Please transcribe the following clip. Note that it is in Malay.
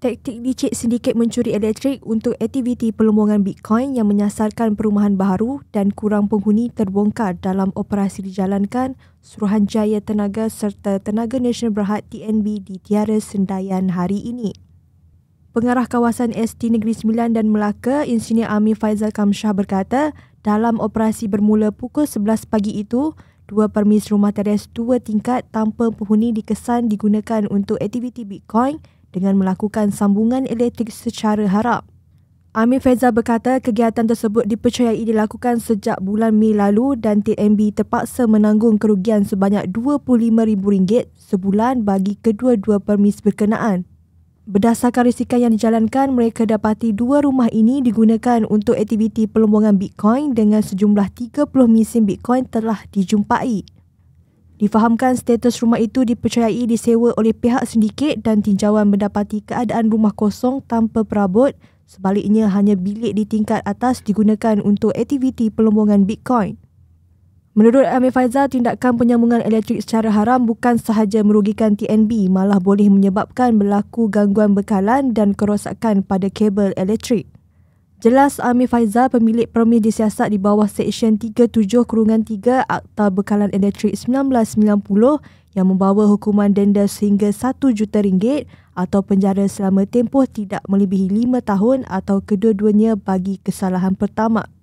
taktik licik sindiket mencuri elektrik untuk aktiviti pelombongan Bitcoin yang menyasarkan perumahan baru dan kurang penghuni terbongkar dalam operasi dijalankan Suruhanjaya Tenaga serta Tenaga Nasional Berhad TNB di Tiara Sendayan hari ini. Pengarah kawasan ST Negeri Sembilan dan Melaka, Insinyur Amir Faizal Kamsyah berkata, dalam operasi bermula pukul 11 pagi itu, dua permis rumah teres dua tingkat tanpa penghuni dikesan digunakan untuk aktiviti Bitcoin dengan melakukan sambungan elektrik secara harap. Amir Feza berkata kegiatan tersebut dipercayai dilakukan sejak bulan Mei lalu dan TNB terpaksa menanggung kerugian sebanyak RM25,000 sebulan bagi kedua-dua permis berkenaan. Berdasarkan risiko yang dijalankan, mereka dapati dua rumah ini digunakan untuk aktiviti pelombongan Bitcoin dengan sejumlah 30 mesin Bitcoin telah dijumpai. Difahamkan status rumah itu dipercayai disewa oleh pihak sindiket dan tinjauan mendapati keadaan rumah kosong tanpa perabot. Sebaliknya, hanya bilik di tingkat atas digunakan untuk aktiviti pelombongan Bitcoin. Menurut Amir Faizal, tindakan penyambungan elektrik secara haram bukan sahaja merugikan TNB, malah boleh menyebabkan berlaku gangguan bekalan dan kerosakan pada kabel elektrik. Jelas Amir Faizal, pemilik permis disiasat di bawah Seksyen 37 Kurungan 3 Akta Bekalan Elektrik 1990 yang membawa hukuman denda sehingga RM1 juta ringgit atau penjara selama tempoh tidak melebihi 5 tahun atau kedua-duanya bagi kesalahan pertama.